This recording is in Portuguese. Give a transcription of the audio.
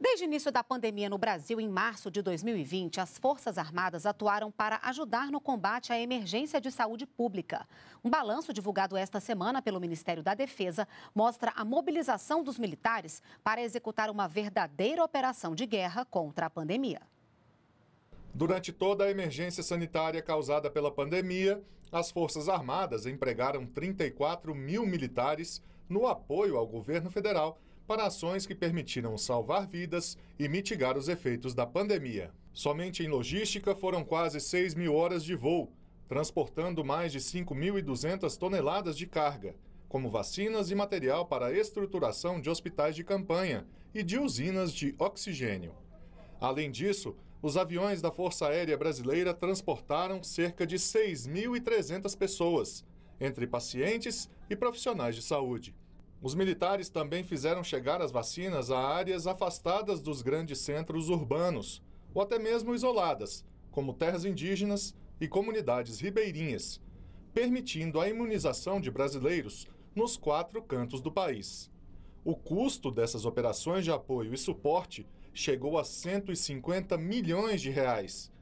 Desde o início da pandemia no Brasil, em março de 2020, as Forças Armadas atuaram para ajudar no combate à emergência de saúde pública. Um balanço divulgado esta semana pelo Ministério da Defesa mostra a mobilização dos militares para executar uma verdadeira operação de guerra contra a pandemia. Durante toda a emergência sanitária causada pela pandemia, as Forças Armadas empregaram 34 mil militares no apoio ao governo federal para ações que permitiram salvar vidas e mitigar os efeitos da pandemia. Somente em logística foram quase 6 mil horas de voo, transportando mais de 5.200 toneladas de carga, como vacinas e material para estruturação de hospitais de campanha e de usinas de oxigênio. Além disso, os aviões da Força Aérea Brasileira transportaram cerca de 6.300 pessoas entre pacientes e profissionais de saúde. Os militares também fizeram chegar as vacinas a áreas afastadas dos grandes centros urbanos, ou até mesmo isoladas, como terras indígenas e comunidades ribeirinhas, permitindo a imunização de brasileiros nos quatro cantos do país. O custo dessas operações de apoio e suporte chegou a 150 milhões de reais,